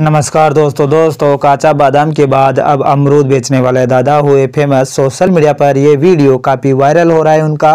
नमस्कार दोस्तों दोस्तों काचा बादाम के बाद अब अमरूद बेचने वाले दादा हुए फेमस सोशल मीडिया पर ये वीडियो काफ़ी वायरल हो रहा है उनका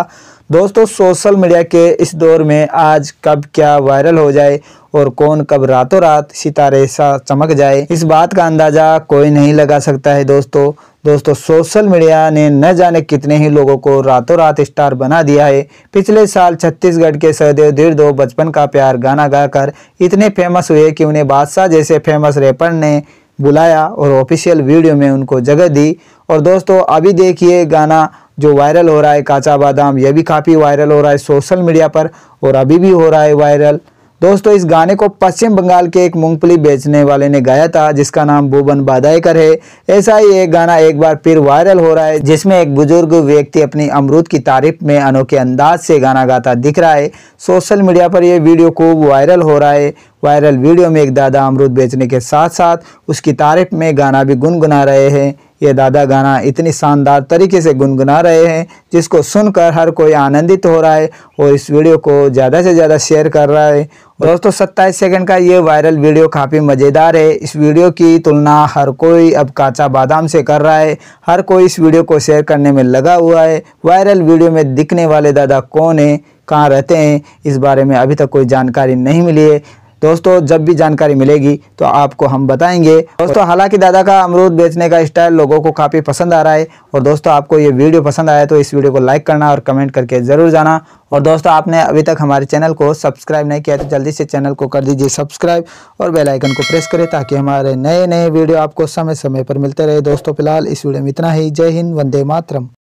दोस्तों सोशल मीडिया के इस दौर में आज कब क्या वायरल हो जाए और कौन कब रातों रात सितारे सा चमक जाए इस बात का अंदाज़ा कोई नहीं लगा सकता है दोस्तों दोस्तों सोशल मीडिया ने न जाने कितने ही लोगों को रातों रात स्टार बना दिया है पिछले साल छत्तीसगढ़ के सहदेव धीर दो बचपन का प्यार गाना गाकर इतने फेमस हुए कि उन्हें बादशाह जैसे फेमस रेपर ने बुलाया और ऑफिशियल वीडियो में उनको जगह दी और दोस्तों अभी देखिए गाना जो वायरल हो रहा है काचा बादाम यह भी काफ़ी वायरल हो रहा है सोशल मीडिया पर और अभी भी हो रहा है वायरल दोस्तों इस गाने को पश्चिम बंगाल के एक मूंगफली बेचने वाले ने गाया था जिसका नाम भुवन बादायकर है ऐसा ही एक गाना एक बार फिर वायरल हो रहा है जिसमें एक बुजुर्ग व्यक्ति अपनी अमरूद की तारीफ में अनोखे अंदाज से गाना गाता दिख रहा है सोशल मीडिया पर यह वीडियो खूब वायरल हो रहा है वायरल वीडियो में एक दादा अमरूद बेचने के साथ साथ उसकी तारीफ में गाना भी गुनगुना रहे हैं ये दादा गाना इतनी शानदार तरीके से गुनगुना रहे हैं जिसको सुनकर हर कोई आनंदित हो रहा है और इस वीडियो को ज़्यादा से ज़्यादा शेयर कर रहा है दोस्तों सत्ताईस सेकंड का ये वायरल वीडियो काफ़ी मज़ेदार है इस वीडियो की तुलना हर कोई अब काचा बादाम से कर रहा है हर कोई इस वीडियो को शेयर करने में लगा हुआ है वायरल वीडियो में दिखने वाले दादा कौन है कहाँ रहते हैं इस बारे में अभी तक कोई जानकारी नहीं मिली है दोस्तों जब भी जानकारी मिलेगी तो आपको हम बताएंगे दोस्तों हालांकि दादा का अमरूद बेचने का स्टाइल लोगों को काफ़ी पसंद आ रहा है और दोस्तों आपको ये वीडियो पसंद आया तो इस वीडियो को लाइक करना और कमेंट करके ज़रूर जाना और दोस्तों आपने अभी तक हमारे चैनल को सब्सक्राइब नहीं किया तो जल्दी से चैनल को कर दीजिए सब्सक्राइब और बेलाइकन को प्रेस करें ताकि हमारे नए नए वीडियो आपको समय समय पर मिलते रहे दोस्तों फिलहाल इस वीडियो में इतना ही जय हिंद वंदे मातरम